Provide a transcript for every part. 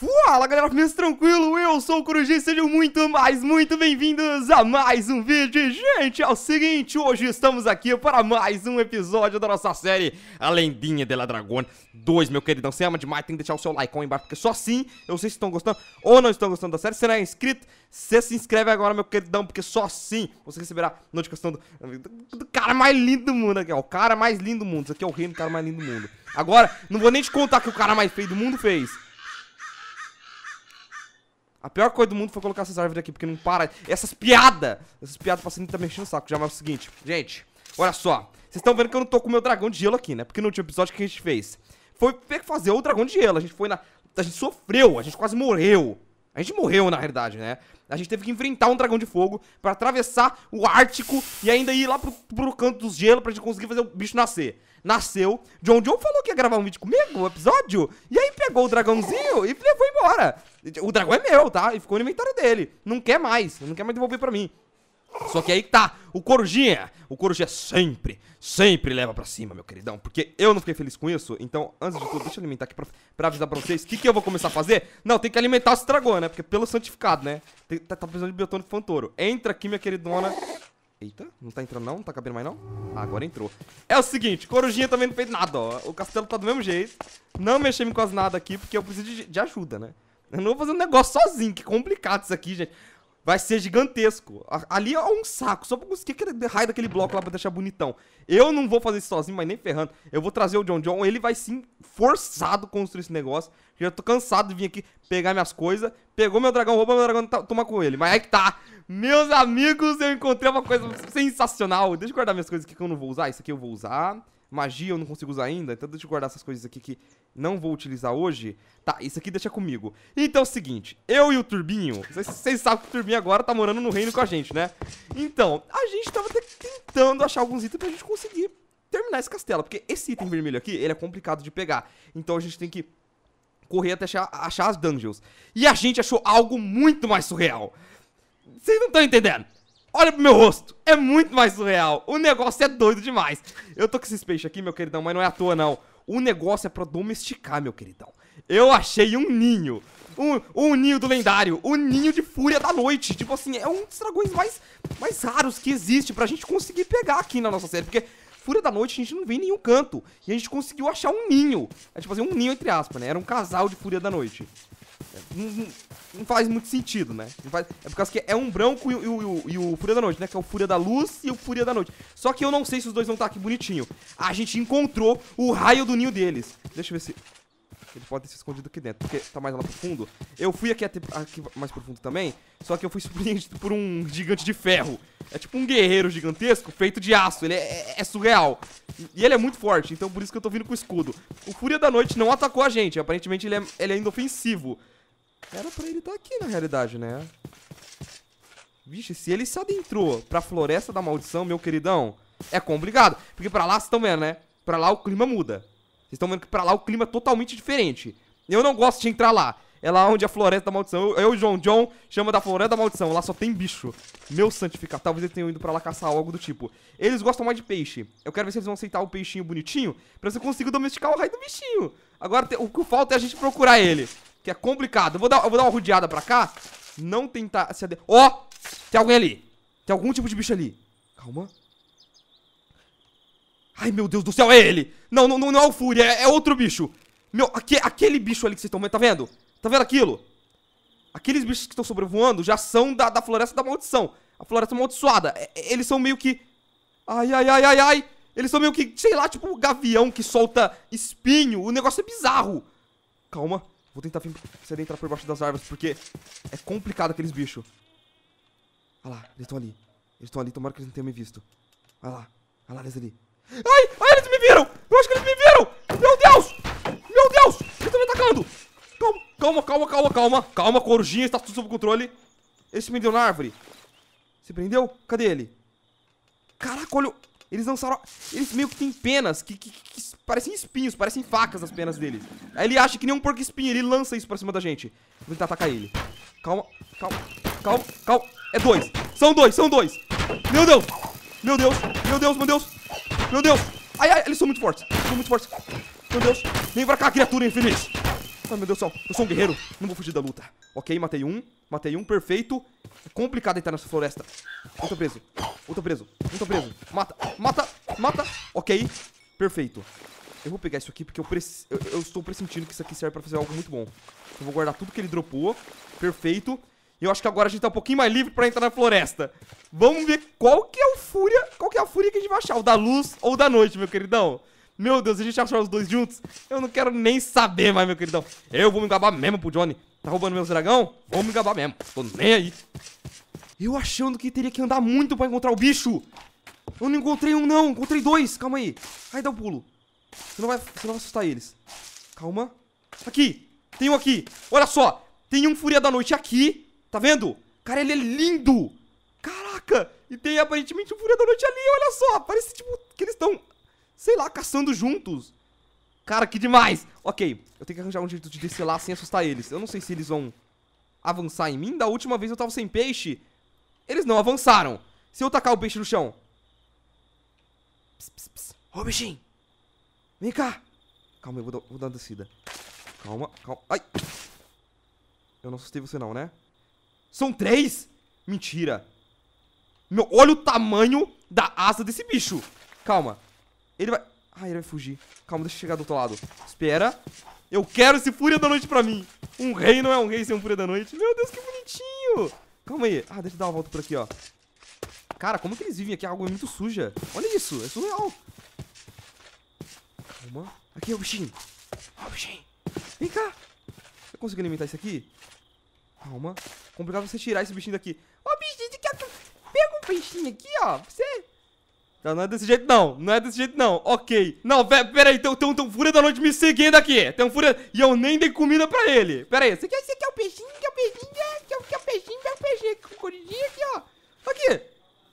Fala galera, firmeza tranquilo, eu sou o Corujinho, sejam muito mais, muito bem-vindos a mais um vídeo Gente, é o seguinte, hoje estamos aqui para mais um episódio da nossa série A Lendinha de la Dragon 2, meu queridão, você ama demais, tem que deixar o seu like aí embaixo Porque só assim, eu sei se estão gostando ou não estão gostando da série Se não é inscrito, você se inscreve agora, meu queridão, porque só assim você receberá notificação do, do cara mais lindo do mundo aqui, ó, O cara mais lindo do mundo, isso aqui é o reino do cara mais lindo do mundo Agora, não vou nem te contar o que o cara mais feio do mundo fez a pior coisa do mundo foi colocar essas árvores aqui, porque não para. Essas piadas! Essas piadas passando tá mexendo o saco já, mas é o seguinte, gente, olha só. Vocês estão vendo que eu não tô com o meu dragão de gelo aqui, né? Porque no último episódio que a gente fez foi fazer o dragão de gelo. A gente foi na. A gente sofreu, a gente quase morreu. A gente morreu, na realidade, né? A gente teve que enfrentar um dragão de fogo pra atravessar o Ártico e ainda ir lá pro, pro canto dos gelos pra gente conseguir fazer o bicho nascer. Nasceu. John John falou que ia gravar um vídeo comigo, um episódio, e aí pegou o dragãozinho e levou embora. O dragão é meu, tá? E ficou no inventário dele. Não quer mais, não quer mais devolver pra mim. Só que aí tá, o Corujinha, o Corujinha sempre, sempre leva pra cima, meu queridão, porque eu não fiquei feliz com isso, então, antes de tudo, deixa eu alimentar aqui pra, pra avisar pra vocês, o que que eu vou começar a fazer? Não, tem que alimentar os dragões, né, porque pelo santificado, né, tem, tá, tá, precisando de biotônico fantoro. Entra aqui, minha queridona. Eita, não tá entrando não? Não tá cabendo mais não? Ah, agora entrou. É o seguinte, Corujinha também não fez nada, ó, o castelo tá do mesmo jeito, não mexemos com as nada aqui, porque eu preciso de, de ajuda, né. Eu não vou fazer um negócio sozinho, que complicado isso aqui, gente. Vai ser gigantesco. Ali é um saco, só pra conseguir aquele raio daquele bloco lá pra deixar bonitão. Eu não vou fazer isso sozinho, mas nem ferrando. Eu vou trazer o John John, ele vai sim, forçado construir esse negócio. Já tô cansado de vir aqui pegar minhas coisas. Pegou meu dragão, roubou meu dragão, tá, toma com ele. Mas é que tá. Meus amigos, eu encontrei uma coisa sensacional. Deixa eu guardar minhas coisas aqui que eu não vou usar. Isso aqui eu vou usar magia eu não consigo usar ainda, então deixa eu guardar essas coisas aqui que não vou utilizar hoje. Tá, isso aqui deixa comigo. Então é o seguinte, eu e o Turbinho, vocês sabem que o Turbinho agora tá morando no reino com a gente, né? Então, a gente tava tentando achar alguns itens pra gente conseguir terminar esse castelo, porque esse item vermelho aqui, ele é complicado de pegar. Então a gente tem que correr até achar, achar as dungeons. E a gente achou algo muito mais surreal. Vocês não estão entendendo. Olha pro meu rosto. É muito mais surreal. O negócio é doido demais. Eu tô com esses peixes aqui, meu queridão, mas não é à toa, não. O negócio é pra domesticar, meu queridão. Eu achei um ninho. Um, um ninho do lendário. um ninho de fúria da noite. Tipo assim, é um dos dragões mais, mais raros que existe pra gente conseguir pegar aqui na nossa série. Porque fúria da noite a gente não vê em nenhum canto. E a gente conseguiu achar um ninho. É tipo assim, um ninho entre aspas, né? Era um casal de fúria da noite. É, um, não faz muito sentido, né? Faz... É por causa que é um branco e, e, e, e, o Fúria da Noite, né? Que é o Fúria da Luz e o Fúria da Noite. Só que eu não sei se os dois vão estar tá aqui bonitinho. A gente encontrou o raio do ninho deles. Deixa eu ver se... Ele pode ter se escondido aqui dentro, porque tá mais lá pro fundo. Eu fui aqui, até, aqui mais profundo também, só que eu fui surpreendido por um gigante de ferro. É tipo um guerreiro gigantesco feito de aço, ele é, é, é, surreal. E ele é muito forte, então por isso que eu tô vindo com o escudo. O Fúria da Noite não atacou a gente, aparentemente ele é, ele é inofensivo. Era pra ele estar tá aqui, na realidade, né? Vixe, se ele se adentrou pra Floresta da Maldição, meu queridão, é complicado. Porque pra lá, vocês estão vendo, né? Pra lá o clima muda. Vocês estão vendo que pra lá o clima é totalmente diferente. Eu não gosto de entrar lá. É lá onde a Floresta da Maldição. Eu, eu John John, chama da Floresta da Maldição. Lá só tem bicho. Meu santificado. Talvez eles tenham ido pra lá caçar algo do tipo. Eles gostam mais de peixe. Eu quero ver se eles vão aceitar o peixinho bonitinho pra você conseguir domesticar o raio do bichinho. Agora, o que falta é a gente procurar ele que é complicado. Eu vou dar, eu vou dar uma rodeada pra cá. Não tentar se adequar. Ó! Oh, tem alguém ali. Tem algum tipo de bicho ali. Calma. Ai, meu Deus do céu, é ele! Não, não, não, é o Fúria, é, é outro bicho. Meu, aquele bicho ali que vocês estão vendo, tá vendo? Tá vendo aquilo? Aqueles bichos que estão sobrevoando já são da, da Floresta da Maldição. A Floresta Amaldiçoada. É, é eles são meio que... Ai, ai, ai, ai, ai. Eles são meio que, sei lá, tipo um gavião que solta espinho. O negócio é bizarro. Calma. Vou tentar se adentrar por baixo das árvores, porque é complicado aqueles bichos. Olha lá, eles estão ali. Eles estão ali, tomara que eles não tenham me visto. Olha lá, olha lá eles ali. Ai, ai, eles me viram! Eu acho que eles me viram! Meu Deus! Meu Deus! Eles estão me atacando! Calma, calma, calma, calma, calma. Calma, corujinha, está tudo sob controle. Esse me deu na árvore. Se prendeu? Cadê ele? Caraca, olha... Eles não lançaram. Eles meio que têm penas que, que, que, parecem espinhos, parecem facas as penas deles. Aí ele acha que nem um porco espinho, ele lança isso pra cima da gente. Vou tentar atacar ele. Calma, calma, calma, calma. É dois. São dois, são dois. Meu Deus! Meu Deus, meu Deus, meu Deus! Meu Deus! Ai, ai, eles são muito fortes. São muito fortes. Meu Deus! Vem pra cá, criatura infeliz! Ai, meu Deus do céu, eu sou um guerreiro, não vou fugir da luta. Ok, matei um, matei um, perfeito. É complicado entrar nessa floresta. Eu tô preso. Eu tô preso, eu tô preso. Mata, mata, mata. Ok, perfeito. Eu vou pegar isso aqui porque eu, eu, eu estou pressentindo que isso aqui serve pra fazer algo muito bom. Eu vou guardar tudo que ele dropou. Perfeito. E eu acho que agora a gente tá um pouquinho mais livre pra entrar na floresta. Vamos ver qual que é o fúria, qual que é a fúria que a gente vai achar. O da luz ou da noite, meu queridão. Meu Deus, a gente achar os dois juntos? Eu não quero nem saber mais, meu queridão. Eu vou me gabar mesmo pro Johnny. Tá roubando meus dragão? Vou me gabar mesmo. Tô nem aí. Eu achando que teria que andar muito pra encontrar o bicho. Eu não encontrei um, não. Encontrei dois. Calma aí. Ai, dá o um pulo. Você não, vai, você não vai assustar eles. Calma. Aqui. Tem um aqui. Olha só. Tem um Fúria da Noite aqui. Tá vendo? Cara, ele é lindo. Caraca. E tem aparentemente um Fúria da Noite ali. Olha só. Parece tipo que eles estão, sei lá, caçando juntos. Cara, que demais. Ok. Eu tenho que arranjar um jeito de descer lá sem assustar eles. Eu não sei se eles vão avançar em mim. Da última vez eu tava sem peixe. Eles não avançaram. Se eu tacar o peixe no chão. Pss, pss, pss. Ô, bichinho. Vem cá. Calma, eu vou dar, vou dar uma descida. Calma, calma. Ai. Eu não assustei você não, né? São três? Mentira. Meu, olha o tamanho da asa desse bicho. Calma. Ele vai... Ai, ele vai fugir. Calma, deixa eu chegar do outro lado. Espera. Eu quero esse Fúria da Noite pra mim. Um rei não é um rei sem um Fúria da Noite. Meu Deus, que bonitinho. Calma aí. Ah, deixa eu dar uma volta por aqui, ó. Cara, como que eles vivem aqui? A água é muito suja. Olha isso, é surreal. Calma. Aqui, ó, é o bichinho. Ó o bichinho. Vem cá. Eu consigo alimentar isso aqui? Calma. Complicado você tirar esse bichinho daqui. Ó, oh, bichinho, que pega um peixinho aqui, ó. Você... Não, não é desse jeito, não. Não é desse jeito, não. Ok. Não, pera aí. Tem, tem, tem um fúria da noite me seguindo aqui. Tem um fúria... E eu nem dei comida pra ele. Pera aí. Você quer, é, você quer é o peixinho? Quer o peixinho? Quer, quer, quer o peixinho? corujinha, corujinha aqui, ó. Aqui,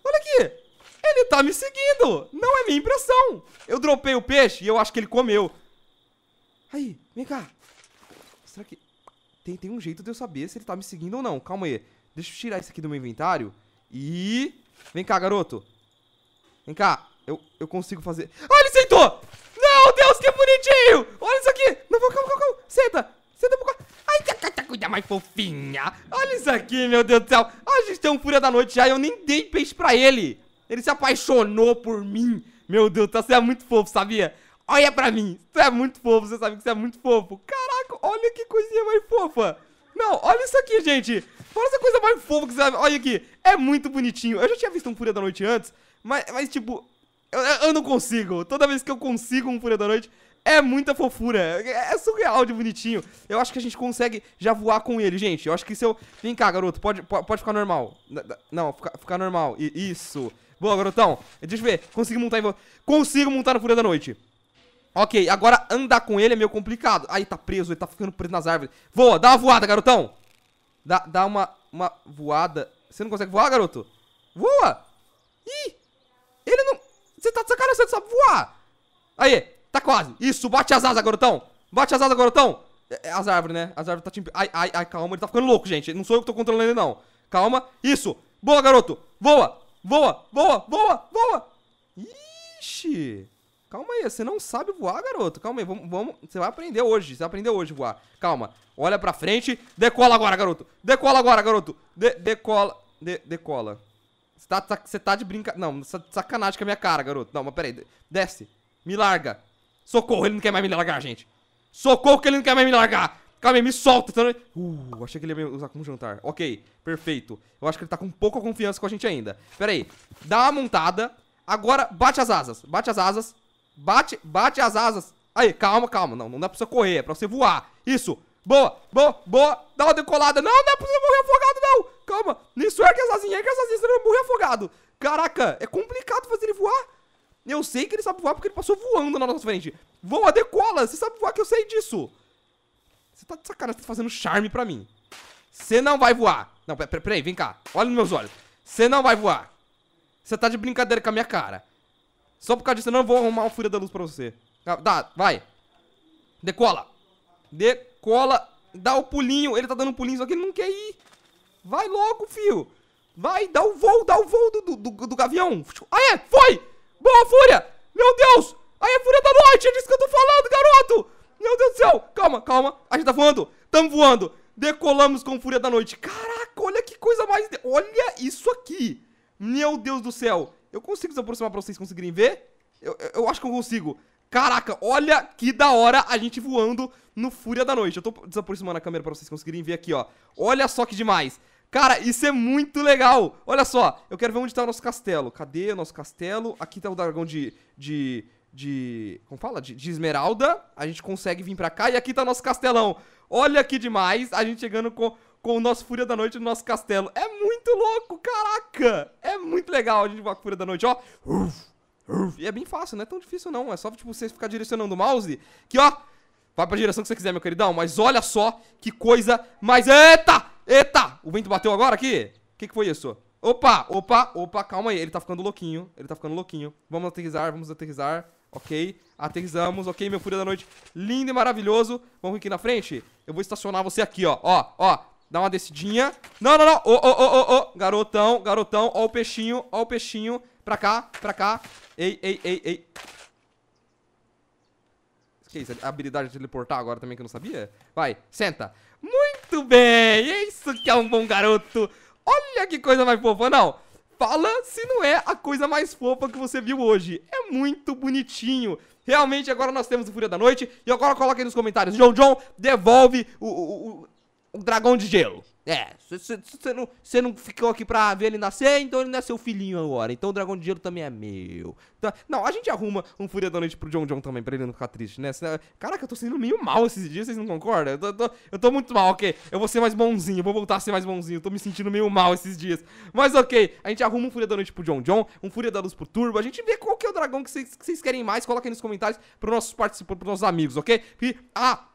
olha aqui. Ele tá me seguindo. Não é minha impressão. Eu dropei o peixe e eu acho que ele comeu. Aí, vem cá. Será que... Tem, tem um jeito de eu saber se ele tá me seguindo ou não. Calma aí. Deixa eu tirar isso aqui do meu inventário. E... Vem cá, garoto. Vem cá. Eu, eu consigo fazer... Ah, ele sentou! Não, Deus, que bonitinho! Olha isso aqui! Não, calma, calma, calma. Senta. Senta pro coisa mais fofinha. Olha isso aqui, meu Deus do céu. A ah, gente tem um fúria da noite já e eu nem dei peixe pra ele. Ele se apaixonou por mim. Meu Deus do céu, você é muito fofo, sabia? Olha pra mim, você é muito fofo, você sabe que você é muito fofo. Caraca, olha que coisinha mais fofa. Não, olha isso aqui, gente. Olha essa coisa mais fofa que você... Olha aqui, é muito bonitinho. Eu já tinha visto um fúria da noite antes, mas, mas tipo... Eu, eu não consigo. Toda vez que eu consigo um fúria da noite, é muita fofura. É, é surreal de bonitinho. Eu acho que a gente consegue já voar com ele, gente. Eu acho que se eu. Vem cá, garoto. Pode, pode ficar normal. Não, ficar fica normal. Isso. Boa, garotão. Deixa eu ver. Consigo montar em você. Consigo montar no Fúria da Noite. Ok, agora andar com ele é meio complicado. Aí tá preso, ele tá ficando preso nas árvores. Voa, dá uma voada, garotão. Dá, dá uma, uma voada. Você não consegue voar, garoto? Voa! Ih! Ele não. Você tá de sacanagem, você não sabe voar! Aí, Tá quase. Isso, bate as asas, garotão. Bate as asas, garotão. É, é, as árvores, né? As árvores tá te... Ai, ai, ai, calma. Ele tá ficando louco, gente. Não sou eu que tô controlando ele, não. Calma. Isso. Boa, garoto. Voa. Voa. Voa. Voa. Voa. Ixi. Calma aí. Você não sabe voar, garoto. Calma aí. Vamos, vamos... Você vai aprender hoje. Você vai aprender hoje a voar. Calma. Olha pra frente. Decola agora, garoto. Decola agora, garoto. De decola. De decola. Você tá, tá, tá de brincadeira. Não, sacanagem com a minha cara, garoto. Não, mas peraí. Desce. Me larga. Socorro, ele não quer mais me largar, gente. Socorro que ele não quer mais me largar. Calma aí, me solta. Tá uh, achei que ele ia usar como jantar. Ok, perfeito. Eu acho que ele tá com pouca confiança com a gente ainda. Pera aí. Dá uma montada. Agora, bate as asas. Bate as asas. Bate, bate as asas. Aí, calma, calma. Não, não dá pra você correr, é pra você voar. Isso. Boa, boa, boa. Dá uma decolada. Não, não dá pra você morrer afogado, não. Calma. é ergue as asinhas, que as asinhas, senão eu morrer afogado. Caraca, é complicado fazer ele voar. Eu sei que ele sabe voar porque ele passou voando na nossa frente. Voa, decola! Você sabe voar que eu sei disso! Você tá de sacanagem, você tá fazendo charme pra mim. Você não vai voar. Não, peraí, pera vem cá. Olha nos meus olhos. Você não vai voar. Você tá de brincadeira com a minha cara. Só por causa disso eu não vou arrumar uma fúria da luz pra você. dá, ah, tá, vai. Decola. Decola. Dá o pulinho. Ele tá dando um pulinho, só que ele não quer ir. Vai logo, fio. Vai, dá o voo, dá o voo do, do, do, do gavião. Ah, é, foi! Boa, Fúria! Meu Deus! Aí a é Fúria da Noite! É disso que eu tô falando, garoto! Meu Deus do céu! Calma, calma. A gente tá voando. Tamo voando. Decolamos com Fúria da Noite. Caraca, olha que coisa mais... De... Olha isso aqui. Meu Deus do céu. Eu consigo se aproximar pra vocês conseguirem ver? Eu, eu, eu acho que eu consigo. Caraca, olha que da hora a gente voando no Fúria da Noite. Eu tô desaproximando a câmera pra vocês conseguirem ver aqui, ó. Olha só que demais. Cara, isso é muito legal. Olha só, eu quero ver onde tá o nosso castelo. Cadê o nosso castelo? Aqui tá o dragão de... de de. Como fala? De, de, esmeralda. A gente consegue vir pra cá. E aqui tá nosso castelão. Olha que demais. A gente chegando com, com o nosso Fúria da Noite no nosso castelo. É muito louco, caraca! É muito legal a gente com a Fúria da Noite, ó. Uf, uf. E é bem fácil, não é tão difícil não. É só, tipo, você ficar direcionando o mouse. Que, ó. Vai pra direção que você quiser, meu queridão. Mas olha só que coisa mais. Eita! Eita! O vento bateu agora aqui? O que, que foi isso? Opa, opa, opa, calma aí. Ele tá ficando louquinho. Ele tá ficando louquinho. Vamos aterrizar, vamos aterrizar. Ok, aterrizamos. Ok, meu Fúria da Noite. Lindo e maravilhoso. Vamos aqui na frente. Eu vou estacionar você aqui, ó. Ó, ó. Dá uma descidinha. Não, não, não. Ô, ô, ô, ô, ô. Garotão, garotão. Ó o peixinho, ó o peixinho. Pra cá, pra cá. Ei, ei, ei, ei. Que isso? A habilidade de teleportar agora também que eu não sabia? Vai, senta. Muito bem, é isso que é um bom garoto. Olha que coisa mais fofa, não. Fala se não é a coisa mais fofa que você viu hoje. É muito bonitinho. Realmente, agora nós temos o Fúria da Noite. E agora coloca aí nos comentários. John John, devolve o, o, o, o dragão de gelo. É, você não, não ficou aqui pra ver ele nascer, então ele não é seu filhinho agora. Então o Dragão de Gelo também é meu. Então, não, a gente arruma um Fúria da Noite pro John John também, pra ele não ficar triste, né? Caraca, eu tô sendo meio mal esses dias, vocês não concordam? Eu tô, tô, eu tô muito mal, ok. Eu vou ser mais bonzinho, vou voltar a ser mais bonzinho. Eu tô me sentindo meio mal esses dias. Mas ok, a gente arruma um Fúria da Noite pro John John, um Fúria da Luz pro Turbo. A gente vê qual que é o dragão que vocês que querem mais. Coloca aí nos comentários pros nossos participantes, pros nossos amigos, ok? E, ah,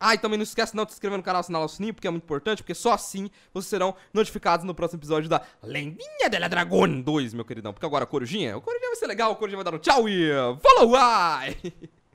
ah, e também não esquece não de se inscrever no canal, assinar o sininho, porque é muito importante, porque só assim vocês serão notificados no próximo episódio da Lendinha dela Dragon 2, meu queridão. Porque agora a Corujinha, o Corujinha vai ser legal, o Corujinha vai dar um tchau e... Falou, ai!